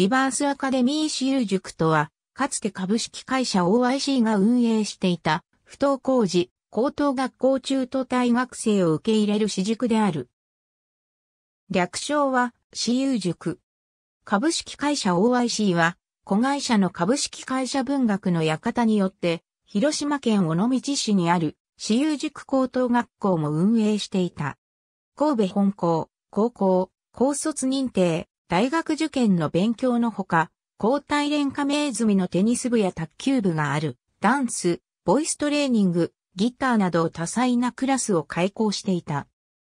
リバースアカデミー私有塾とは、かつて株式会社 OIC が運営していた、不登校時、高等学校中途退学生を受け入れる私塾である。略称は、私有塾。株式会社 OIC は、子会社の株式会社文学の館によって、広島県尾道市にある、私有塾高等学校も運営していた。神戸本校、高校、高卒認定、大学受験の勉強のほか、交代連加盟済みのテニス部や卓球部がある、ダンス、ボイストレーニング、ギターなど多彩なクラスを開講していた。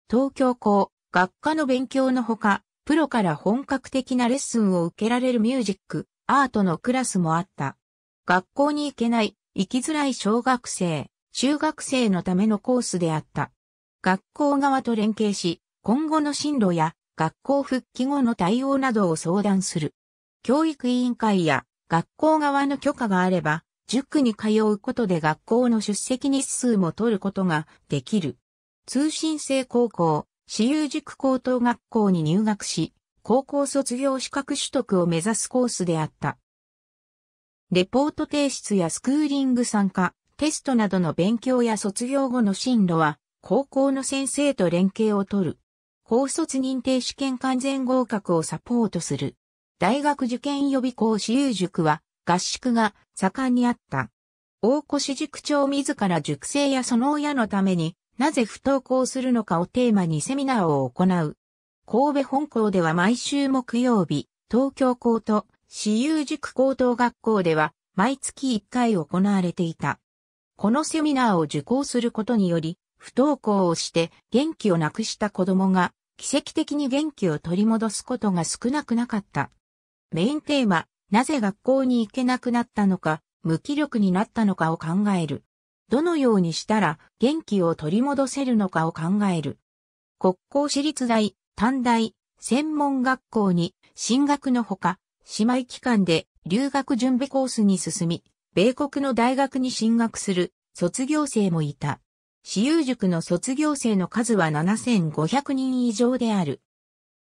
東京校、学科の勉強のほか、プロから本格的なレッスンを受けられるミュージック、アートのクラスもあった。学校に行けない、行きづらい小学生、中学生のためのコースであった。学校側と連携し、今後の進路や学校復帰後の対応などを相談する。教育委員会や学校側の許可があれば、塾に通うことで学校の出席日数も取ることができる。通信制高校、私有塾高等学校に入学し、高校卒業資格取得を目指すコースであった。レポート提出やスクーリング参加、テストなどの勉強や卒業後の進路は、高校の先生と連携を取る。高卒認定試験完全合格をサポートする。大学受験予備校私有塾は合宿が盛んにあった。大越塾長自ら塾生やその親のためになぜ不登校するのかをテーマにセミナーを行う。神戸本校では毎週木曜日、東京校と私有塾高等学校では毎月1回行われていた。このセミナーを受講することにより、不登校をして元気をなくした子供が奇跡的に元気を取り戻すことが少なくなかった。メインテーマ、なぜ学校に行けなくなったのか、無気力になったのかを考える。どのようにしたら元気を取り戻せるのかを考える。国交私立大、短大、専門学校に進学のほか、姉妹機関で留学準備コースに進み、米国の大学に進学する卒業生もいた。私有塾の卒業生の数は7500人以上である。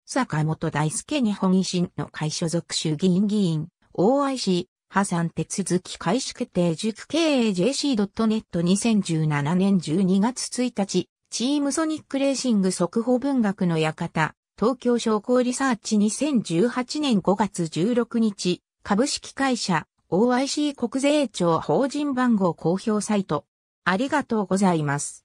坂本大輔日本維新の会所属衆議院議員、OIC、破産手続き開始決定塾経営 JC.net2017 年12月1日、チームソニックレーシング速報文学の館、東京商工リサーチ2018年5月16日、株式会社 OIC 国税庁法人番号公表サイトありがとうございます。